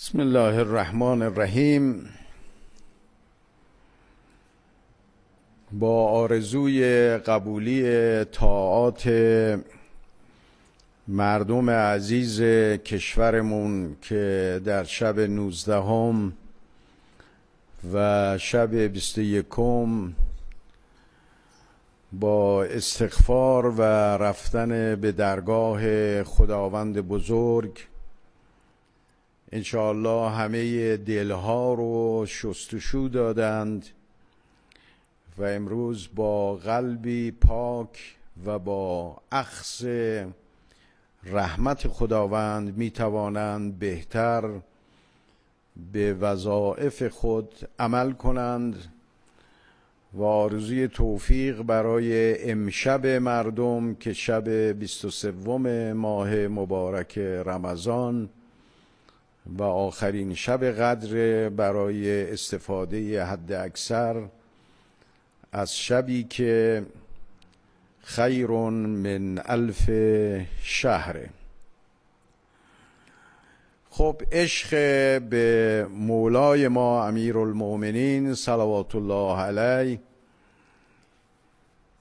بسم الله الرحمن الرحیم با آرزوی قبولی طاعات مردم عزیز کشورمون که در شب نوزدهم و شب بیست یکم با استغفار و رفتن به درگاه خداوند بزرگ انشاءالله همه دلها رو شستشو دادند و امروز با قلبی پاک و با اخص رحمت خداوند می توانند بهتر به وظائف خود عمل کنند و آرزوی توفیق برای امشب مردم که شب 23 ماه مبارک رمضان و آخرین شب قدر برای استفاده حد اکثر از شبی که خیر من الف شهره خب عشق به مولای ما امیر المؤمنین صلوات الله علیه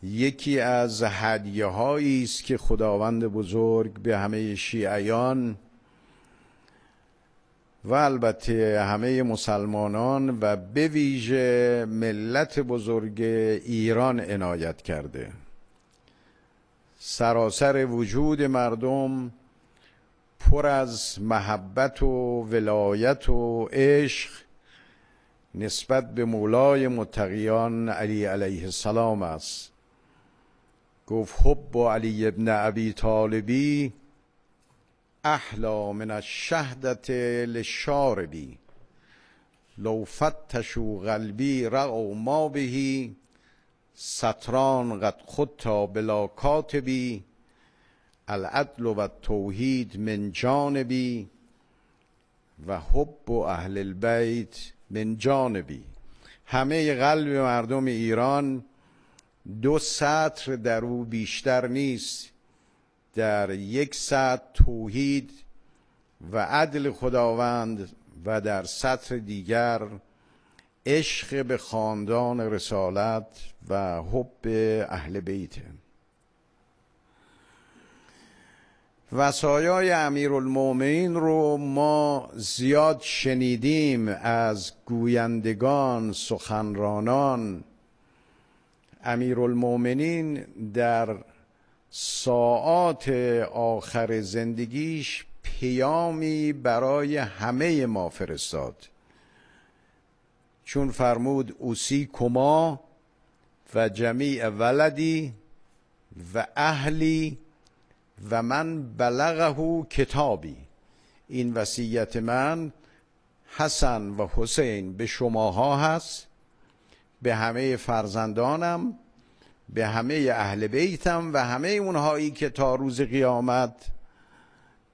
یکی از هدیه است که خداوند بزرگ به همه شیعیان و البته همه مسلمانان و به ویژه ملت بزرگ ایران عنایت کرده سراسر وجود مردم پر از محبت و ولایت و عشق نسبت به مولای متقیان علی علیه السلام است گفت حب و علی ابن ابی طالبی احلا من الشهدت لشاربی لو فتشو قلبی او ما بهی ستران قد خودتا بلا کاتبی العدل و توحید من جانبی و حب و اهل البیت من جانبی همه قلب مردم ایران دو سطر در او بیشتر نیست در یک سطح توحید و عدل خداوند و در سطر دیگر عشق به خاندان رسالت و حب اهل بیت وسایای امیرالمومنین رو ما زیاد شنیدیم از گویندگان سخنرانان امیرالمومنین در ساعات آخر زندگیش پیامی برای همه ما فرستاد چون فرمود اوسی کما و جمیع ولدی و اهلی و من بلغه کتابی این وصیت من حسن و حسین به شماها هست به همه فرزندانم به همه اهل بیتم و همه اونهایی که تا روز قیامت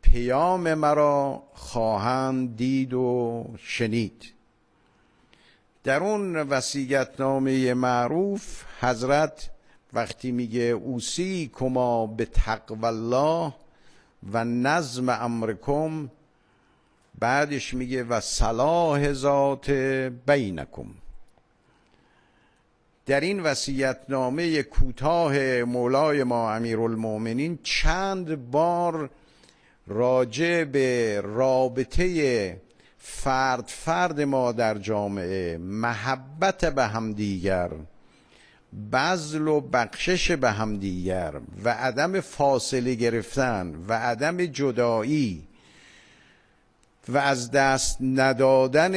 پیام مرا خواهند دید و شنید در اون نامه معروف حضرت وقتی میگه اوسی کما به تقوی الله و نظم امرکم بعدش میگه و صلاح ذات بینکم در این وصیتنامه کوتاه مولای ما المومنین چند بار راجع به رابطه فرد فرد ما در جامعه محبت به همدیگر بذل و بخشش به همدیگر و عدم فاصله گرفتن و عدم جدایی و از دست ندادن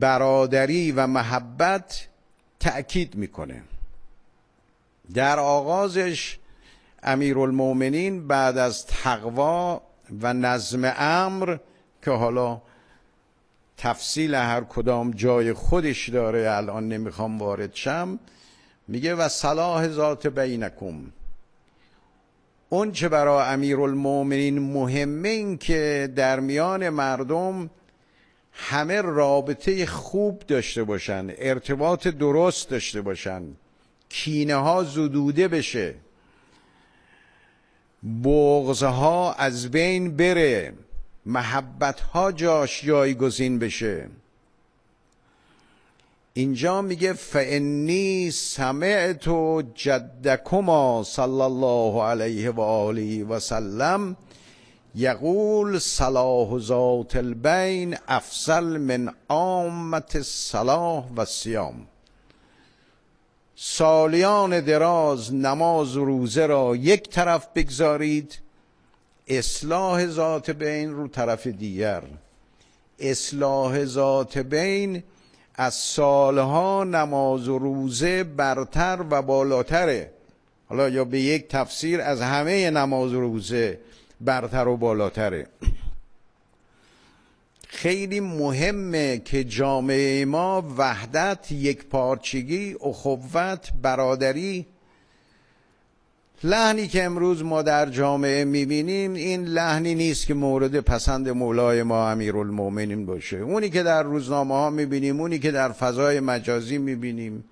برادری و محبت تأکید میکنه در آغازش امیرالمؤمنین بعد از تقوا و نظم امر که حالا تفصیل هر کدام جای خودش داره الان نمیخوام وارد شم میگه و صلاح ذات بینکم اون چه برای امیرالمؤمنین مهمه این که در میان مردم همه رابطه خوب داشته باشن ارتباط درست داشته باشن کینه ها زدوده بشه بغزه ها از بین بره محبت ها جاش جایگزین بشه اینجا میگه فعنی سمعت جدکما صلی الله علیه و آله و سلم یقول صلاح ذات البین افضل من عامت صلاح و سیام سالیان دراز نماز و روزه را یک طرف بگذارید اصلاح ذات بین رو طرف دیگر اصلاح ذات بین از سالها نماز و روزه برتر و بالاتره حالا یا به یک تفسیر از همه نماز و روزه برتر و بالاتره خیلی مهمه که جامعه ما وحدت یک پارچگی اخوت برادری لحنی که امروز ما در جامعه میبینیم این لحنی نیست که مورد پسند مولای ما امیرالمومنین باشه اونی که در روزنامه ها میبینیم اونی که در فضای مجازی میبینیم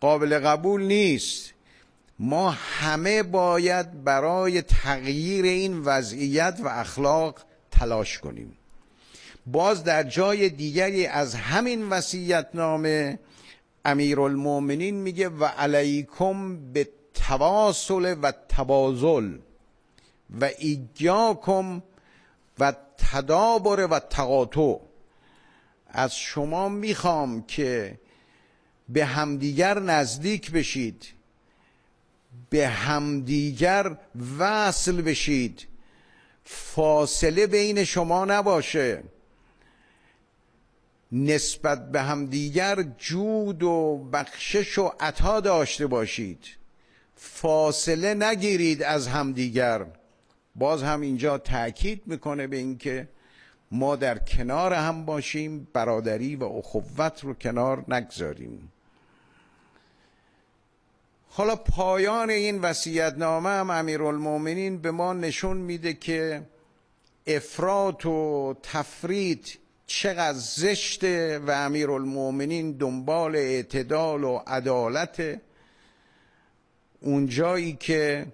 قابل قبول نیست ما همه باید برای تغییر این وضعیت و اخلاق تلاش کنیم باز در جای دیگری از همین وسیعت نامه امیرالمؤمنین میگه و علیکم به تواصل و تبازل و ایگیاکم و تدابر و تقاطع از شما میخوام که به همدیگر نزدیک بشید به همدیگر وصل بشید فاصله بین شما نباشه نسبت به همدیگر جود و بخشش و عطا داشته باشید فاصله نگیرید از همدیگر باز هم اینجا تاکید میکنه به اینکه ما در کنار هم باشیم برادری و اخوت رو کنار نگذاریم حالا پایان این وسیعتنامه هم امیرالمومنین به ما نشون میده که افراد و تفرید چقدر زشته و امیرالمومنین دنبال اعتدال و عدالت اونجایی که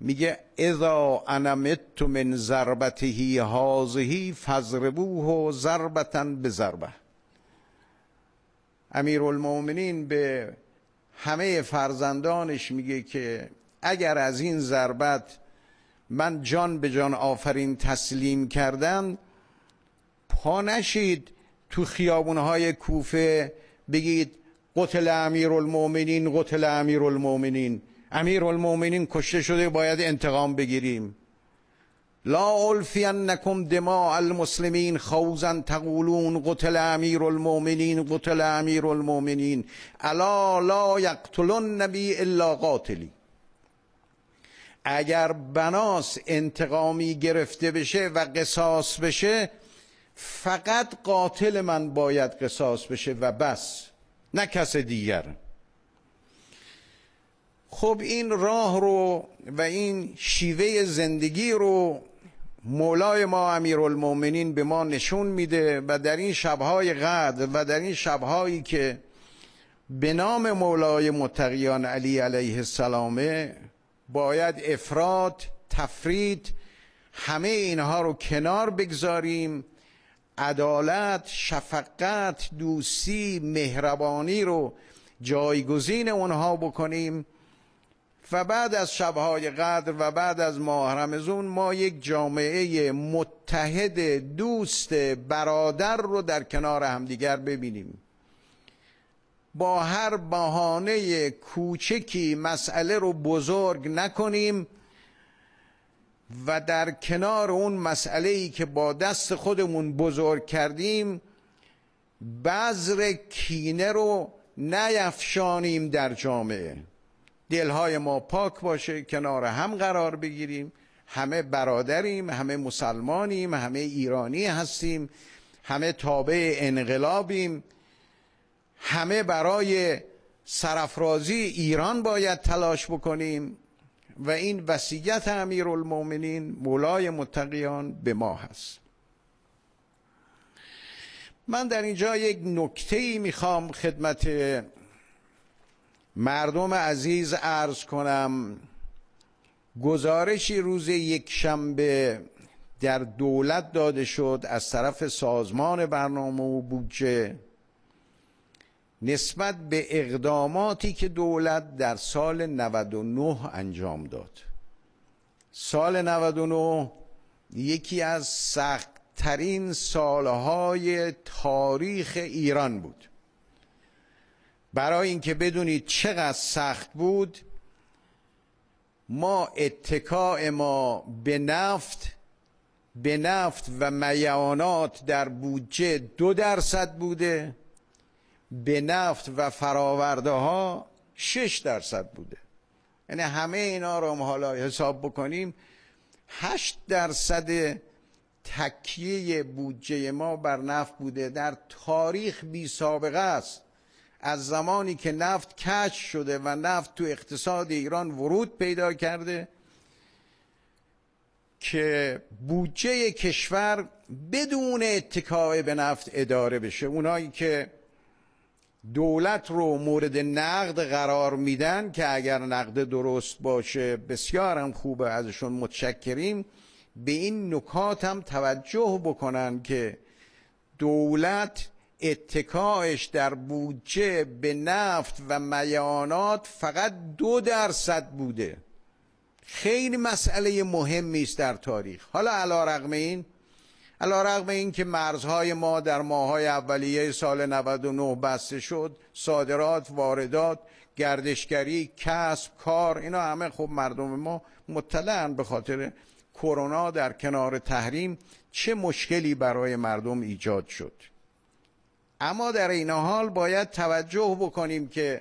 میگه اذا انمت من ضربته هازهی فضربوه ضربتن به ضربه امیرالمومنین به همه فرزندانش میگه که اگر از این ضربت من جان به جان آفرین تسلیم کردن پا نشید تو خیابونهای کوفه بگید قتل امیر المومنین قتل امیر المومنین امیر کشته شده باید انتقام بگیریم لا الفینکم دماء المسلمین خوزا تقولون قتل امیر المؤمنین قتل امیر المؤمنین الا لا یقتلون نبی الا قاتلی اگر بناس انتقامی گرفته بشه و قصاص بشه فقط قاتل من باید قصاص بشه و بس نه کس دیگر خب این راه رو و این شیوه زندگی رو مولای ما المومنین به ما نشون میده و در این شبهای قدر و در این شبهایی که به نام مولای متقیان علی علیه السلامه باید افراد تفرید همه اینها رو کنار بگذاریم عدالت شفقت دوستی مهربانی رو جایگزین اونها بکنیم و بعد از شبهای قدر و بعد از ماه رمزون ما یک جامعه متحد دوست برادر رو در کنار همدیگر ببینیم با هر بهانه کوچکی مسئله رو بزرگ نکنیم و در کنار اون مسئله ای که با دست خودمون بزرگ کردیم بذر کینه رو نیفشانیم در جامعه دلهای ما پاک باشه کنار هم قرار بگیریم همه برادریم همه مسلمانیم همه ایرانی هستیم همه تابع انقلابیم همه برای سرفرازی ایران باید تلاش بکنیم و این امیر امیرالمؤمنین مولای متقیان به ما هست من در اینجا یک نکته ای میخوام خدمت مردم عزیز عرض کنم گزارشی روز یک شنبه در دولت داده شد از طرف سازمان برنامه و بودجه نسبت به اقداماتی که دولت در سال 99 انجام داد سال 99 یکی از سختترین سالهای تاریخ ایران بود برای اینکه بدونید چقدر سخت بود ما اتکاع ما به نفت به نفت و میانات در بودجه دو درصد بوده به نفت و فراورده ها شش درصد بوده یعنی همه اینا رو هم حالا حساب بکنیم هشت درصد تکیه بودجه ما بر نفت بوده در تاریخ بی سابقه است از زمانی که نفت کش شده و نفت تو اقتصاد ایران ورود پیدا کرده که بودجه کشور بدون اتکای به نفت اداره بشه اونایی که دولت رو مورد نقد قرار میدن که اگر نقد درست باشه بسیار هم خوبه ازشون متشکریم به این نکات هم توجه بکنن که دولت اتکاعش در بودجه به نفت و میانات فقط دو درصد بوده خیلی مسئله مهمی است در تاریخ حالا علا رقم این علا رقم این که مرزهای ما در ماهای اولیه سال 99 بسته شد صادرات، واردات، گردشگری، کسب، کار اینا همه خب مردم ما مطلعن به خاطر کرونا در کنار تحریم چه مشکلی برای مردم ایجاد شد اما در این حال باید توجه بکنیم که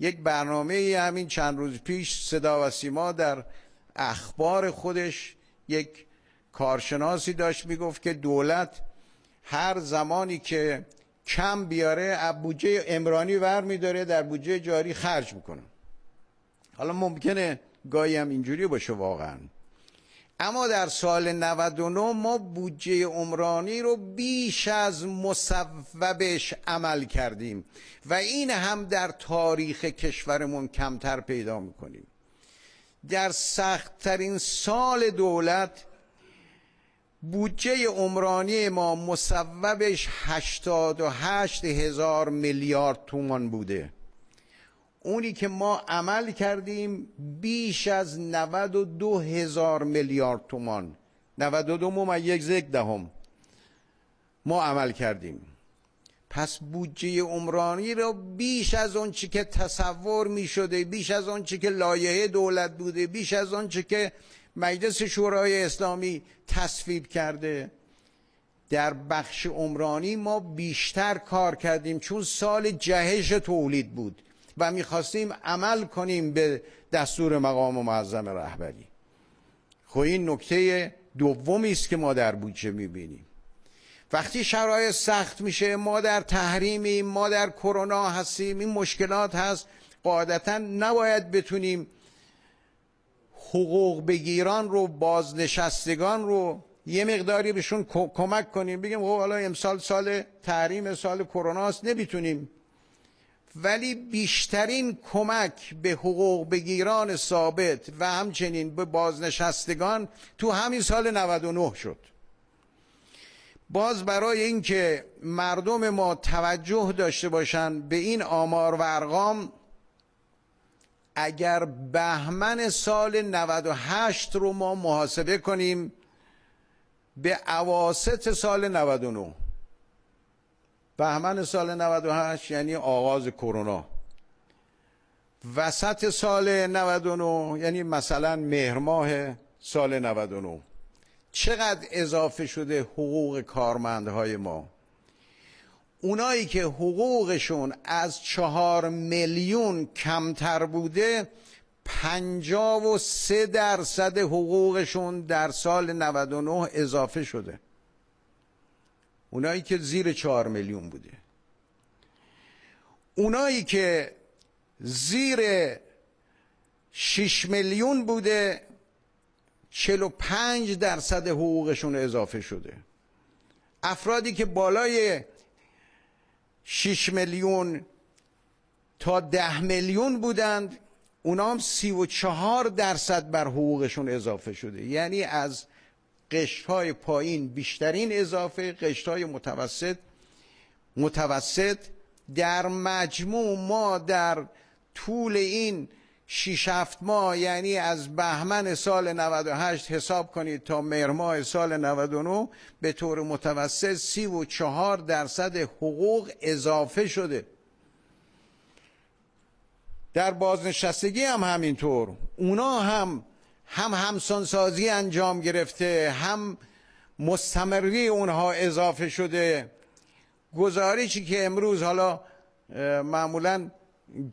یک برنامه همین چند روز پیش صدا و سیما در اخبار خودش یک کارشناسی داشت میگفت که دولت هر زمانی که کم بیاره از بودجه امرانی ور میداره در بودجه جاری خرج میکنه حالا ممکنه گاهی هم اینجوری باشه واقعا اما در سال 99 ما بودجه عمرانی رو بیش از مصوبش عمل کردیم و این هم در تاریخ کشورمون کمتر پیدا میکنیم در سختترین سال دولت بودجه عمرانی ما مصوبش 88 هزار میلیارد تومان بوده اونی که ما عمل کردیم بیش از 92 هزار میلیارد تومان 92 ممیز یک دهم ما عمل کردیم پس بودجه عمرانی را بیش از اون چی که تصور می شده بیش از اون چی که لایحه دولت بوده بیش از اون چی که مجلس شورای اسلامی تصویب کرده در بخش عمرانی ما بیشتر کار کردیم چون سال جهش تولید بود و میخواستیم عمل کنیم به دستور مقام و معظم رهبری خب این نکته دومی است که ما در بودجه میبینیم وقتی شرایط سخت میشه ما در تحریمیم ما در کرونا هستیم این مشکلات هست قاعدتا نباید بتونیم حقوق بگیران رو بازنشستگان رو یه مقداری بهشون کمک کنیم بگیم خب حالا امسال سال تحریم سال کرونا نمیتونیم ولی بیشترین کمک به حقوق بگیران ثابت و همچنین به بازنشستگان تو همین سال 99 شد باز برای اینکه مردم ما توجه داشته باشند به این آمار و ارقام اگر بهمن سال 98 رو ما محاسبه کنیم به عواست سال 99 بهمن سال 98 یعنی آغاز کرونا وسط سال 99 یعنی مثلا مهر ماه سال 99 چقدر اضافه شده حقوق کارمندهای ما اونایی که حقوقشون از چهار میلیون کمتر بوده پنجاب و سه درصد حقوقشون در سال 99 اضافه شده اونایی که زیر چهار میلیون بوده اونایی که زیر 6 میلیون بوده 45 درصد حقوقشون اضافه شده افرادی که بالای 6 میلیون تا ده میلیون بودند سی و 34 درصد بر حقوقشون اضافه شده یعنی از قشت های پایین بیشترین اضافه قشت های متوسط متوسط در مجموع ما در طول این 6 7 ماه یعنی از بهمن سال 98 حساب کنید تا مهر سال 99 به طور متوسط 34 درصد حقوق اضافه شده در بازنشستگی هم همینطور اونا هم هم همسانسازی انجام گرفته هم مستمری اونها اضافه شده گزارشی که امروز حالا معمولا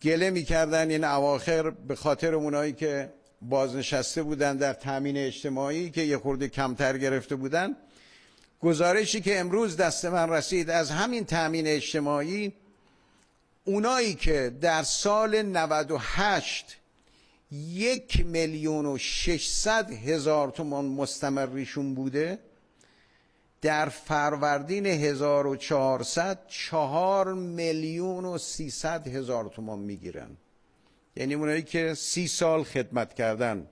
گله میکردن این اواخر به خاطر اونایی که بازنشسته بودن در تامین اجتماعی که یه خورده کمتر گرفته بودن گزارشی که امروز دست من رسید از همین تامین اجتماعی اونایی که در سال 98 یک میلیون و 600 هزار تومان مستمریشون بوده در فروردین 1400 چهار میلیون و 300 هزار تومان میگیرن یعنی اونایی که سی سال خدمت کردن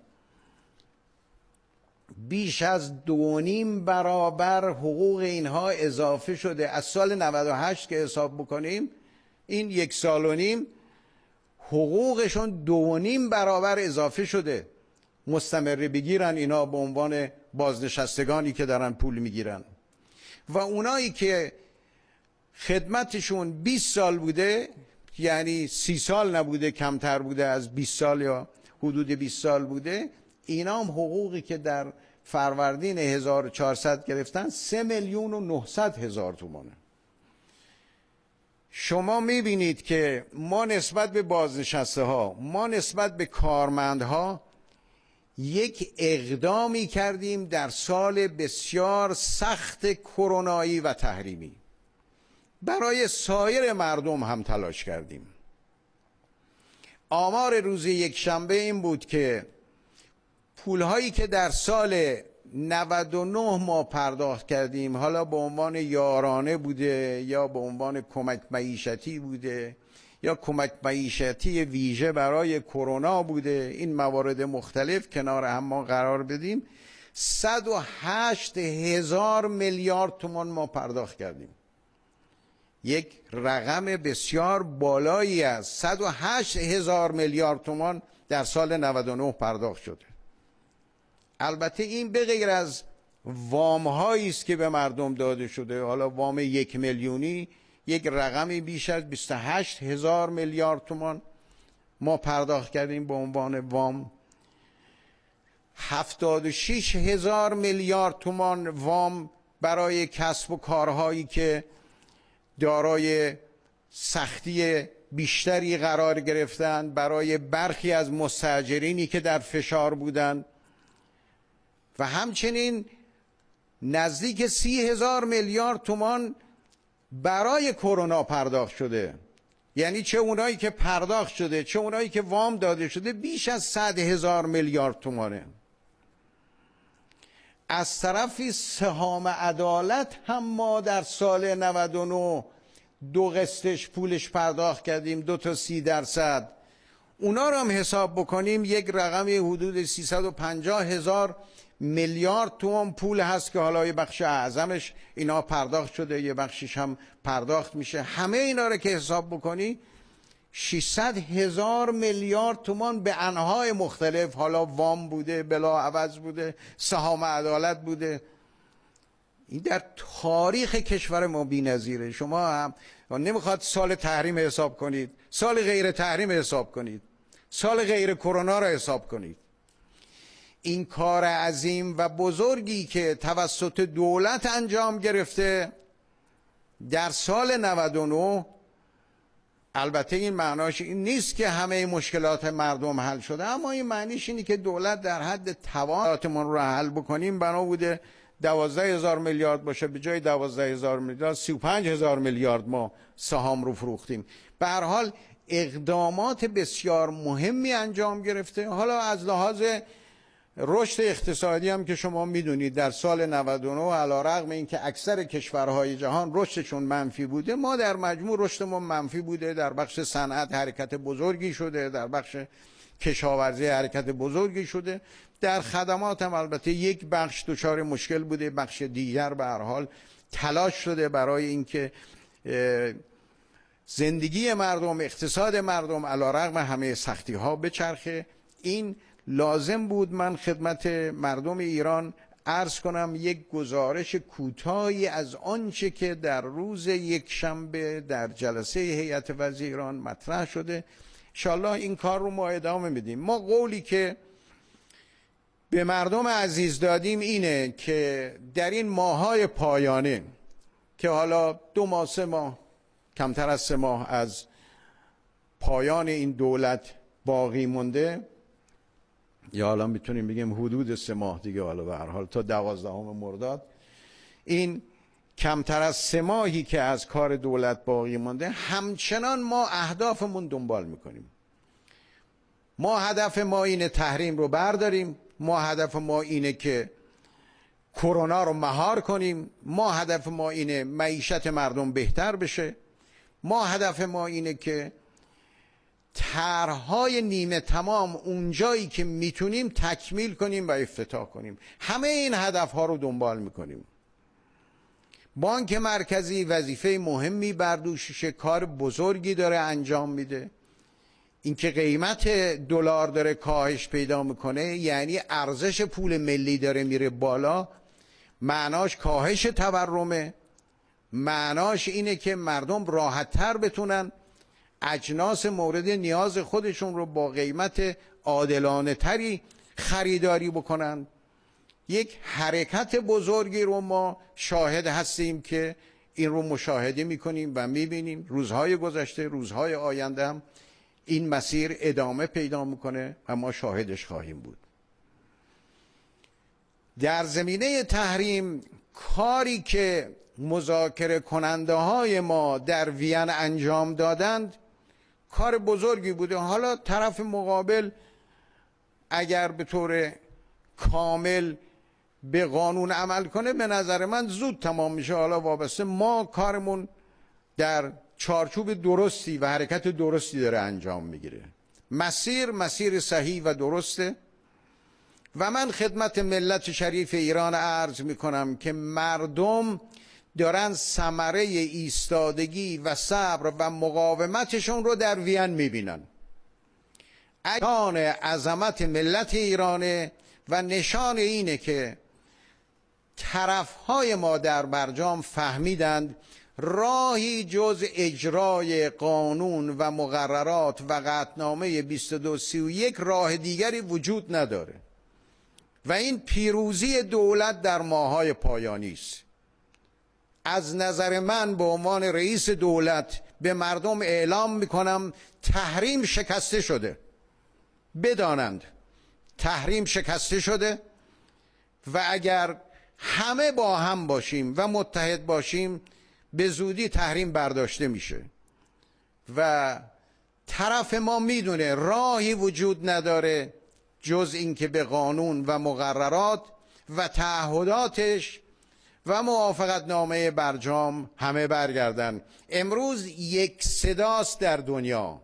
بیش از دونیم برابر حقوق اینها اضافه شده از سال 98 که حساب بکنیم این یک سال و نیم حقوقشون دو نیم برابر اضافه شده مستمره بگیرن اینا به عنوان بازنشستگانی که دارن پول میگیرن و اونایی که خدمتشون 20 سال بوده یعنی سی سال نبوده کمتر بوده از 20 سال یا حدود 20 سال بوده اینا هم حقوقی که در فروردین 1400 گرفتن 3 میلیون و 900 هزار تومانه شما میبینید که ما نسبت به بازنشسته ها ما نسبت به ها یک اقدامی کردیم در سال بسیار سخت کرونایی و تحریمی برای سایر مردم هم تلاش کردیم آمار روز یک شنبه این بود که پولهایی که در سال 99 ما پرداخت کردیم حالا به عنوان یارانه بوده یا به عنوان کمک معیشتی بوده یا کمک معیشتی ویژه برای کرونا بوده این موارد مختلف کنار هم ما قرار بدیم 108 هزار میلیارد تومان ما پرداخت کردیم یک رقم بسیار بالایی است 108 هزار میلیارد تومان در سال 99 پرداخت شده البته این به غیر از وام هایی است که به مردم داده شده حالا وام یک میلیونی یک رقمی بیش از 28 هزار میلیارد تومان ما پرداخت کردیم به عنوان وام 76 هزار میلیارد تومان وام برای کسب و کارهایی که دارای سختی بیشتری قرار گرفتند برای برخی از مستجرینی که در فشار بودند و همچنین نزدیک سی هزار میلیارد تومان برای کرونا پرداخت شده یعنی چه اونایی که پرداخت شده چه اونایی که وام داده شده بیش از صد هزار میلیارد تومانه از طرف سهام عدالت هم ما در سال 99 دو قسطش پولش پرداخت کردیم دو تا سی درصد اونا رو هم حساب بکنیم یک رقم حدود 350 هزار میلیارد تومان پول هست که حالا یه بخش اعظمش اینا پرداخت شده یه بخشش هم پرداخت میشه همه اینا رو که حساب بکنی 600 هزار میلیارد تومان به انهای مختلف حالا وام بوده بلا عوض بوده سهام عدالت بوده این در تاریخ کشور ما بی نظیره. شما هم نمیخواد سال تحریم حساب کنید سال غیر تحریم حساب کنید سال غیر کرونا را حساب کنید این کار عظیم و بزرگی که توسط دولت انجام گرفته در سال 99 البته این معناش این نیست که همه مشکلات مردم حل شده اما این معنیش اینه که دولت در حد تواناتمون رو حل بکنیم بنا بوده دوازده هزار میلیارد باشه به جای دوازده هزار میلیارد سی پنج هزار میلیارد ما سهام رو فروختیم به حال اقدامات بسیار مهمی انجام گرفته حالا از لحاظ رشد اقتصادی هم که شما میدونید در سال 99 علا رقم این که اکثر کشورهای جهان رشدشون منفی بوده ما در مجموع رشدمون منفی بوده در بخش صنعت حرکت بزرگی شده در بخش کشاورزی حرکت بزرگی شده در خدمات هم البته یک بخش دچار مشکل بوده بخش دیگر به هر حال تلاش شده برای اینکه زندگی مردم اقتصاد مردم علا رقم همه سختی ها بچرخه این لازم بود من خدمت مردم ایران عرض کنم یک گزارش کوتاهی از آنچه که در روز یک شنبه در جلسه هیئت وزیران مطرح شده انشاءالله این کار رو ما ادامه میدیم ما قولی که به مردم عزیز دادیم اینه که در این ماهای پایانه که حالا دو ماه سه ماه کمتر از سه ماه از پایان این دولت باقی مونده یا الان میتونیم بگیم حدود سه ماه دیگه حالا به هر حال تا دوازدهم مرداد این کمتر از سه ماهی که از کار دولت باقی مانده همچنان ما اهدافمون دنبال میکنیم ما هدف ما اینه تحریم رو برداریم ما هدف ما اینه که کرونا رو مهار کنیم ما هدف ما اینه معیشت مردم بهتر بشه ما هدف ما اینه که طرحهای نیمه تمام اونجایی که میتونیم تکمیل کنیم و افتتاح کنیم همه این هدف ها رو دنبال میکنیم بانک مرکزی وظیفه مهمی بر دوشش کار بزرگی داره انجام میده اینکه قیمت دلار داره کاهش پیدا میکنه یعنی ارزش پول ملی داره میره بالا معناش کاهش تورمه معناش اینه که مردم راحت تر بتونن اجناس مورد نیاز خودشون رو با قیمت عادلانه تری خریداری بکنند یک حرکت بزرگی رو ما شاهد هستیم که این رو مشاهده میکنیم و میبینیم روزهای گذشته روزهای آینده هم این مسیر ادامه پیدا میکنه و ما شاهدش خواهیم بود در زمینه تحریم کاری که مذاکره کننده های ما در وین انجام دادند کار بزرگی بوده حالا طرف مقابل اگر به طور کامل به قانون عمل کنه به نظر من زود تمام میشه حالا وابسته ما کارمون در چارچوب درستی و حرکت درستی داره انجام میگیره مسیر مسیر صحیح و درسته و من خدمت ملت شریف ایران عرض میکنم که مردم دارن ثمره ایستادگی و صبر و مقاومتشون رو در وین میبینن اجان عظمت ملت ایرانه و نشان اینه که طرفهای ما در برجام فهمیدند راهی جز اجرای قانون و مقررات و قطنامه 2231 راه دیگری وجود نداره و این پیروزی دولت در ماهای پایانی است از نظر من به عنوان رئیس دولت به مردم اعلام میکنم تحریم شکسته شده بدانند تحریم شکسته شده و اگر همه با هم باشیم و متحد باشیم به زودی تحریم برداشته میشه و طرف ما میدونه راهی وجود نداره جز اینکه به قانون و مقررات و تعهداتش و موافقت نامه برجام همه برگردن امروز یک صداست در دنیا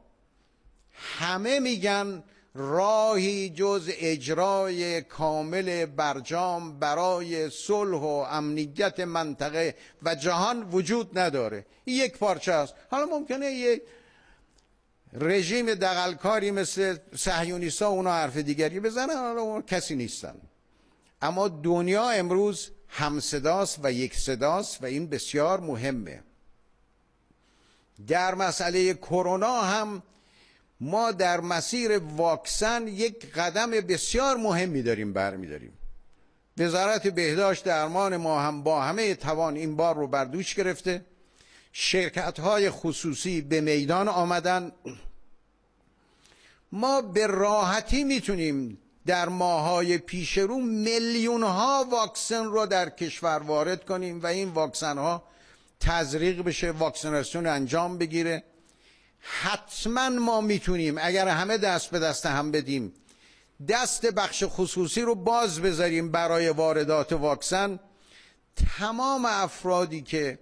همه میگن راهی جز اجرای کامل برجام برای صلح و امنیت منطقه و جهان وجود نداره یک پارچه است حالا ممکنه یک رژیم دقلکاری مثل سهیونیستا اونا حرف دیگری بزنن حالا کسی نیستن اما دنیا امروز همصداست و یک صداست و این بسیار مهمه در مسئله کرونا هم ما در مسیر واکسن یک قدم بسیار مهمی داریم برمیداریم وزارت بهداشت درمان ما هم با همه توان این بار رو بر دوش گرفته شرکت های خصوصی به میدان آمدن ما به راحتی میتونیم در ماهای پیش رو میلیون ها واکسن رو در کشور وارد کنیم و این واکسن ها تزریق بشه واکسیناسیون انجام بگیره حتما ما میتونیم اگر همه دست به دست هم بدیم دست بخش خصوصی رو باز بذاریم برای واردات واکسن تمام افرادی که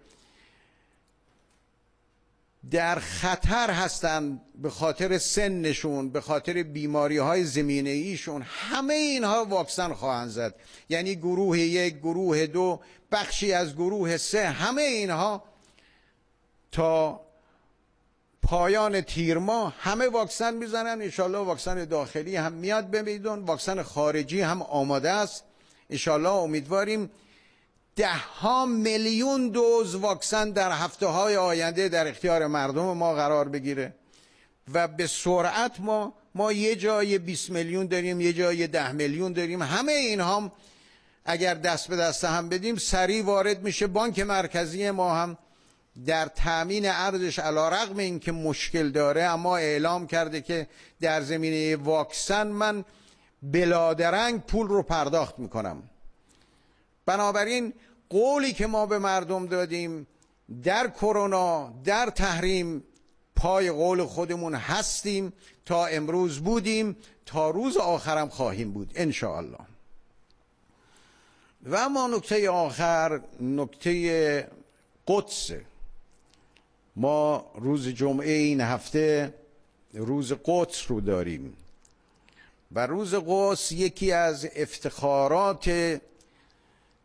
در خطر هستند به خاطر سنشون به خاطر بیماری های زمینه ایشون همه اینها واکسن خواهند زد یعنی گروه یک گروه دو بخشی از گروه سه همه اینها تا پایان تیر ماه همه واکسن میزنن انشالله واکسن داخلی هم میاد بمیدون واکسن خارجی هم آماده است انشالله امیدواریم ده ها میلیون دوز واکسن در هفته های آینده در اختیار مردم ما قرار بگیره و به سرعت ما ما یه جای 20 میلیون داریم یه جای ده میلیون داریم همه اینها اگر دست به دست هم بدیم سریع وارد میشه بانک مرکزی ما هم در تامین ارزش علا رقم این که مشکل داره اما اعلام کرده که در زمینه واکسن من بلادرنگ پول رو پرداخت میکنم بنابراین قولی که ما به مردم دادیم در کرونا در تحریم پای قول خودمون هستیم تا امروز بودیم تا روز آخرم خواهیم بود ان الله و ما نکته آخر نکته قدس ما روز جمعه این هفته روز قدس رو داریم و روز قدس یکی از افتخارات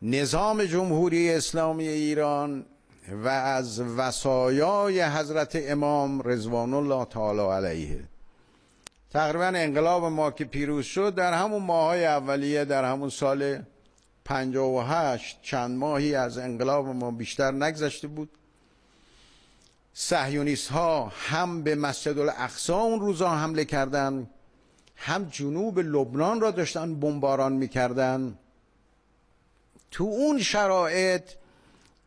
نظام جمهوری اسلامی ایران و از وسایای حضرت امام رضوان الله تعالی علیه تقریبا انقلاب ما که پیروز شد در همون ماهای اولیه در همون سال 58 چند ماهی از انقلاب ما بیشتر نگذشته بود سهیونیس ها هم به مسجد الاخصا اون روزا حمله کردند هم جنوب لبنان را داشتن بمباران میکردند تو اون شرایط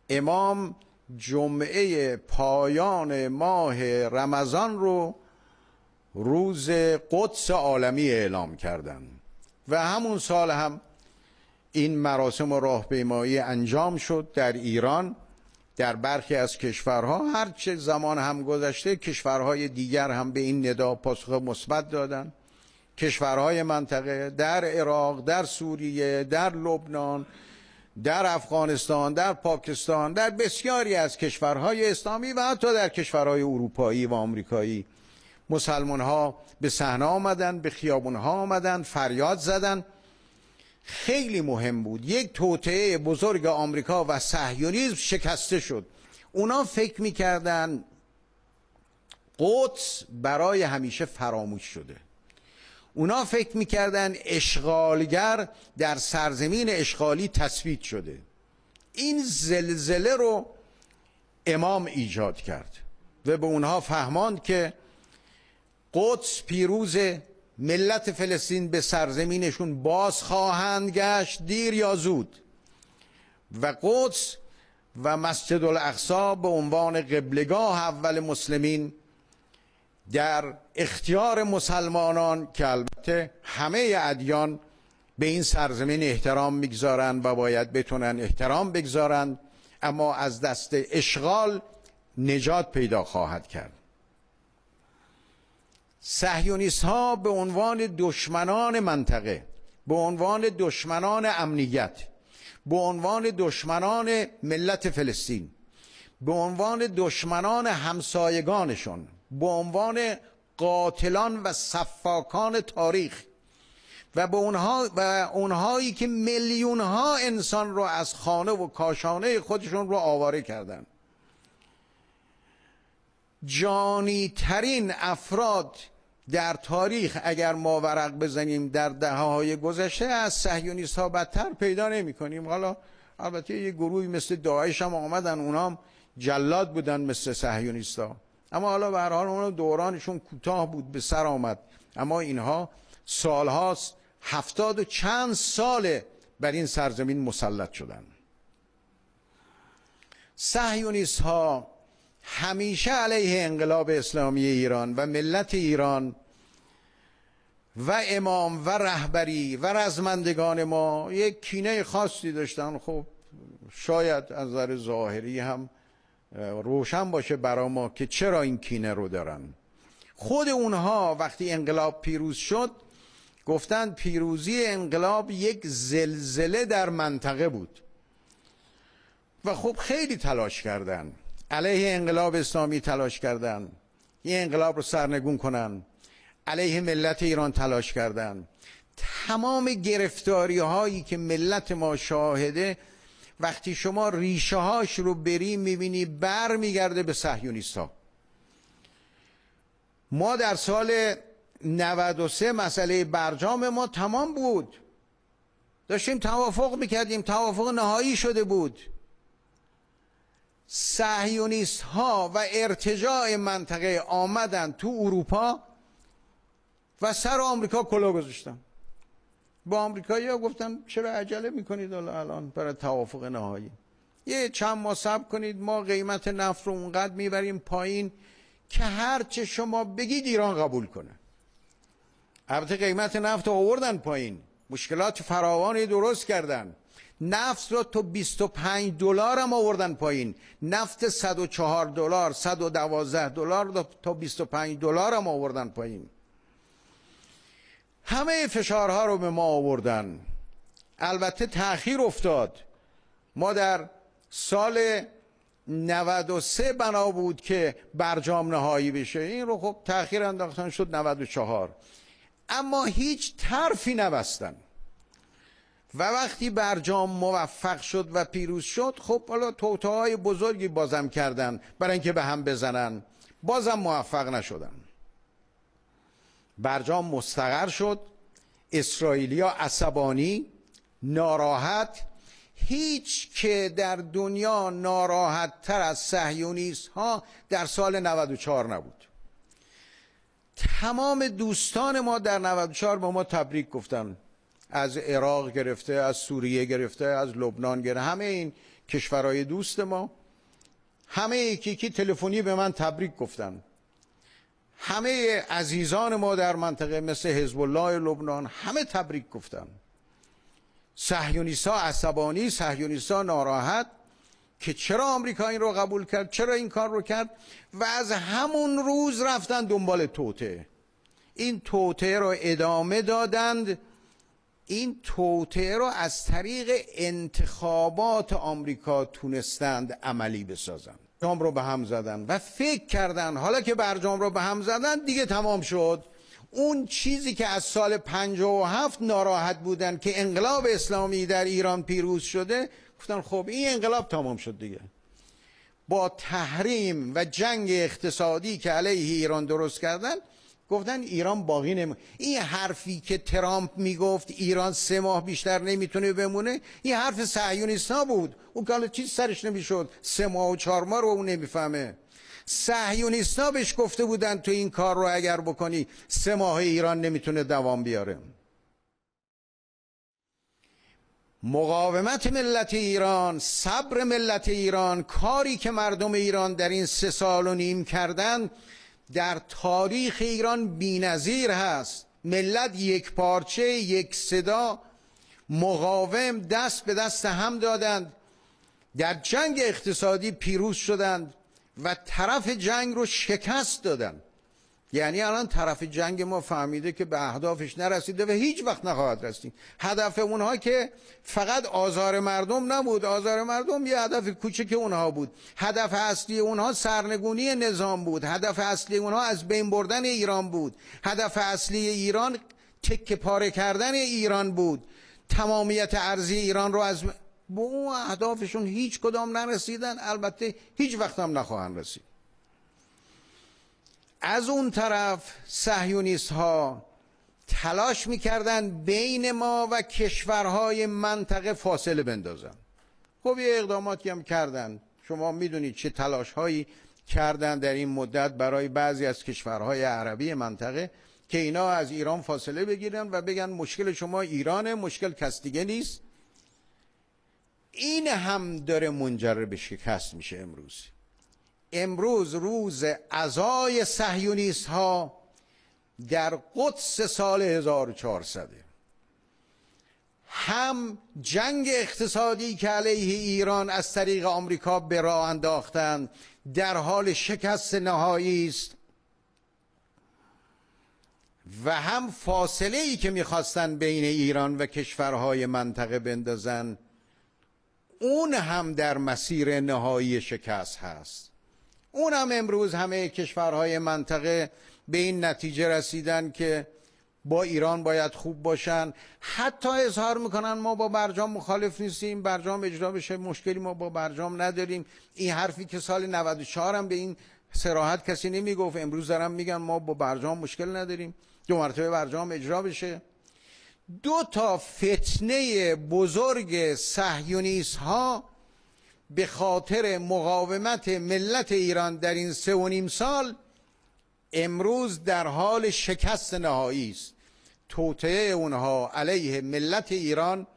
امام جمعه پایان ماه رمضان رو روز قدس عالمی اعلام کردند و همون سال هم این مراسم راهپیمایی انجام شد در ایران در برخی از کشورها هرچه زمان هم گذشته کشورهای دیگر هم به این ندا پاسخ مثبت دادند کشورهای منطقه در عراق در سوریه در لبنان در افغانستان در پاکستان در بسیاری از کشورهای اسلامی و حتی در کشورهای اروپایی و آمریکایی مسلمان ها به صحنه آمدن به خیابون ها آمدن فریاد زدن خیلی مهم بود یک توطعه بزرگ آمریکا و صهیونیسم شکسته شد اونا فکر میکردن قدس برای همیشه فراموش شده اونا فکر میکردن اشغالگر در سرزمین اشغالی تثبیت شده این زلزله رو امام ایجاد کرد و به اونها فهماند که قدس پیروز ملت فلسطین به سرزمینشون باز خواهند گشت دیر یا زود و قدس و مسجد الاقصا به عنوان قبلگاه اول مسلمین در اختیار مسلمانان که البته همه ادیان به این سرزمین احترام میگذارند و باید بتونن احترام بگذارند اما از دست اشغال نجات پیدا خواهد کرد سهیونیست ها به عنوان دشمنان منطقه به عنوان دشمنان امنیت به عنوان دشمنان ملت فلسطین به عنوان دشمنان همسایگانشون به عنوان قاتلان و صفاکان تاریخ و به اونها و اونهایی که میلیون ها انسان رو از خانه و کاشانه خودشون رو آواره کردن جانی ترین افراد در تاریخ اگر ما ورق بزنیم در دهه های گذشته از سهیونیست ها بدتر پیدا نمی کنیم حالا البته یه گروهی مثل داعش هم آمدن اونام جلاد بودن مثل سهیونیست ها اما حالا به اون دورانشون کوتاه بود به سر آمد اما اینها سالهاست هفتاد و چند ساله بر این سرزمین مسلط شدن سهیونیست ها همیشه علیه انقلاب اسلامی ایران و ملت ایران و امام و رهبری و رزمندگان ما یک کینه خاصی داشتن خب شاید از نظر ظاهری هم روشن باشه برا ما که چرا این کینه رو دارن خود اونها وقتی انقلاب پیروز شد گفتند پیروزی انقلاب یک زلزله در منطقه بود و خب خیلی تلاش کردن علیه انقلاب اسلامی تلاش کردن این انقلاب رو سرنگون کنن علیه ملت ایران تلاش کردن تمام گرفتاری هایی که ملت ما شاهده وقتی شما ریشه هاش رو بری میبینی بر میگرده به سهیونیست ها ما در سال 93 مسئله برجام ما تمام بود داشتیم توافق میکردیم توافق نهایی شده بود سهیونیست ها و ارتجاع منطقه آمدن تو اروپا و سر آمریکا کلا گذاشتن با آمریکایی ها گفتم چرا عجله میکنید الان برای توافق نهایی یه چند ماه صبر کنید ما قیمت نفت رو اونقدر میبریم پایین که هر چه شما بگید ایران قبول کنه البته قیمت نفت رو آوردن پایین مشکلات فراوانی درست کردن نفت رو تا 25 دلار هم آوردن پایین نفت 104 دلار 112 دلار تا 25 دلار هم آوردن پایین همه فشارها رو به ما آوردن البته تأخیر افتاد ما در سال 93 بنا بود که برجام نهایی بشه این رو خب تأخیر انداختن شد 94 اما هیچ طرفی نبستن و وقتی برجام موفق شد و پیروز شد خب حالا توتاهای بزرگی بازم کردن برای اینکه به هم بزنن بازم موفق نشدن برجام مستقر شد اسرائیلیا عصبانی ناراحت هیچ که در دنیا ناراحت تر از سهیونیست ها در سال 94 نبود تمام دوستان ما در 94 به ما تبریک گفتن از عراق گرفته از سوریه گرفته از لبنان گرفته همه این کشورهای دوست ما همه یکی یکی تلفنی به من تبریک گفتن همه عزیزان ما در منطقه مثل حزب الله لبنان همه تبریک گفتن صهیونیستا عصبانی صهیونیستا ناراحت که چرا آمریکا این رو قبول کرد چرا این کار رو کرد و از همون روز رفتن دنبال توته این توته رو ادامه دادند این توته رو از طریق انتخابات آمریکا تونستند عملی بسازند برجام رو به هم زدن و فکر کردن حالا که برجام رو به هم زدن دیگه تمام شد اون چیزی که از سال 57 ناراحت بودن که انقلاب اسلامی در ایران پیروز شده گفتن خب این انقلاب تمام شد دیگه با تحریم و جنگ اقتصادی که علیه ایران درست کردن گفتن ایران باقی نمی این حرفی که ترامپ میگفت ایران سه ماه بیشتر نمیتونه بمونه این حرف صهیونیست ها بود او که چیز سرش نمیشد سه ماه و چهار ماه رو اون نمیفهمه صهیونیست ها بهش گفته بودن تو این کار رو اگر بکنی سه ماه ایران نمیتونه دوام بیاره مقاومت ملت ایران صبر ملت ایران کاری که مردم ایران در این سه سال و نیم کردن در تاریخ ایران بینظیر هست ملت یک پارچه یک صدا مقاوم دست به دست هم دادند در جنگ اقتصادی پیروز شدند و طرف جنگ رو شکست دادند یعنی الان طرف جنگ ما فهمیده که به اهدافش نرسیده و هیچ وقت نخواهد رسید هدف اونها که فقط آزار مردم نبود آزار مردم یه هدف کوچک اونها بود هدف اصلی اونها سرنگونی نظام بود هدف اصلی اونها از بین بردن ایران بود هدف اصلی ایران تک پاره کردن ایران بود تمامیت ارزی ایران رو از به اون اهدافشون هیچ کدام نرسیدن البته هیچ وقت هم نخواهند رسید از اون طرف سهیونیست ها تلاش میکردن بین ما و کشورهای منطقه فاصله بندازن خب یه اقداماتی هم کردن شما میدونید چه تلاش هایی کردن در این مدت برای بعضی از کشورهای عربی منطقه که اینا از ایران فاصله بگیرن و بگن مشکل شما ایرانه مشکل کس دیگه نیست این هم داره منجر به شکست میشه امروزی امروز روز عزای سهیونیست ها در قدس سال 1400 هم جنگ اقتصادی که علیه ایران از طریق آمریکا به راه انداختند در حال شکست نهایی است و هم فاصله ای که میخواستند بین ایران و کشورهای منطقه بندازن اون هم در مسیر نهایی شکست هست اون هم امروز همه کشورهای منطقه به این نتیجه رسیدن که با ایران باید خوب باشن حتی اظهار میکنن ما با برجام مخالف نیستیم برجام اجرا بشه مشکلی ما با برجام نداریم این حرفی که سال 94 هم به این سراحت کسی نمیگفت امروز دارم میگن ما با برجام مشکل نداریم دو مرتبه برجام اجرا بشه دو تا فتنه بزرگ سحیونیس ها به خاطر مقاومت ملت ایران در این سه و نیم سال امروز در حال شکست نهایی است توطعه اونها علیه ملت ایران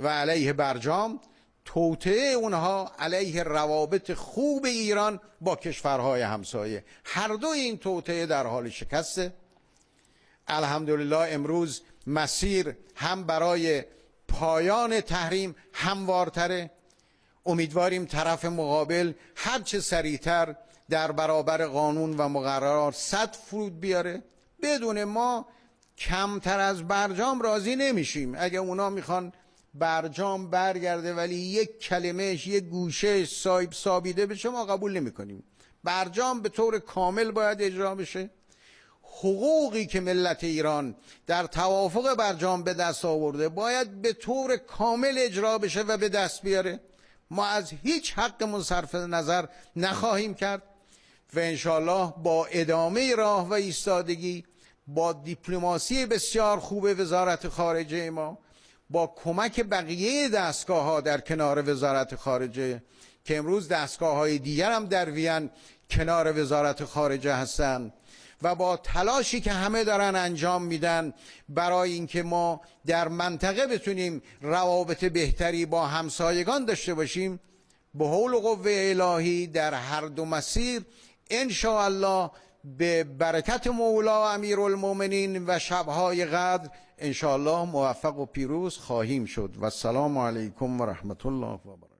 و علیه برجام توطعه اونها علیه روابط خوب ایران با کشورهای همسایه هر دو این توطعه در حال شکسته الحمدلله امروز مسیر هم برای پایان تحریم هموارتره امیدواریم طرف مقابل هرچه سریعتر در برابر قانون و مقررات صد فرود بیاره بدون ما کمتر از برجام راضی نمیشیم اگه اونا میخوان برجام برگرده ولی یک کلمهش یک گوشه سایب سابیده بشه ما قبول نمیکنیم برجام به طور کامل باید اجرا بشه حقوقی که ملت ایران در توافق برجام به دست آورده باید به طور کامل اجرا بشه و به دست بیاره ما از هیچ حقمون صرف نظر نخواهیم کرد و انشالله با ادامه راه و ایستادگی با دیپلماسی بسیار خوب وزارت خارجه ما با کمک بقیه دستگاه ها در کنار وزارت خارجه که امروز دستگاه های دیگر هم در وین کنار وزارت خارجه هستند و با تلاشی که همه دارن انجام میدن برای اینکه ما در منطقه بتونیم روابط بهتری با همسایگان داشته باشیم به حول قوه الهی در هر دو مسیر ان الله به برکت مولا المومنین و شبهای قدر ان الله موفق و پیروز خواهیم شد و السلام علیکم و رحمت الله و